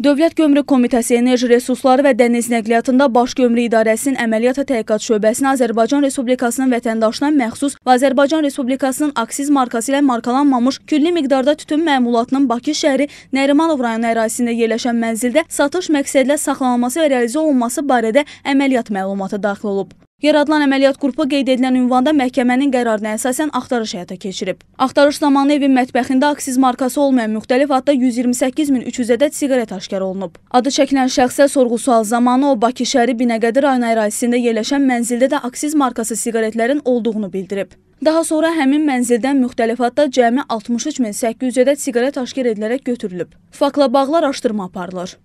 Dövlət Gömrük Komitəsi Enerji Resursları və Dəniz Nəqliyyatında Baş Gömrük İdarəsinin Əməliyyata Təhqiqat Şöbəsinə Azərbaycan Respublikasının vətəndaşına məxsus və Azərbaycan Respublikasının aksiz markası ilə markalanmamış külli miqdarda tütün məmulatının Bakı şəhəri Nərimanov rayonu ərazisində yerləşən mənzildə satış məqsədlə saxlanılması və realizə olunması barədə əməliyyat məlumatı daxil olub. Yaradılan əməliyyat qrupu qeyd edilən ünvanda məhkəmənin qərarına əsasən axtarış həyata keçirib. Axtarış zamanı evin mətbəxində aksiz markası olmayan müxtəlif adda 128.300 ədəd siqaret aşkar olunub. Adı çəkilən şəxsə sorğu-sual zamanı o Bakı şəhəri Binəqədi rayon ərazisində yerləşən mənzildə də aksiz markası siqaretlərin olduğunu bildirib. Daha sonra həmin mənzildən müxtəlif adda cəmi 63.800 ədəd siqaret aşkar edilərək götürülüb. Fakla bağlı araşdırma aparılır.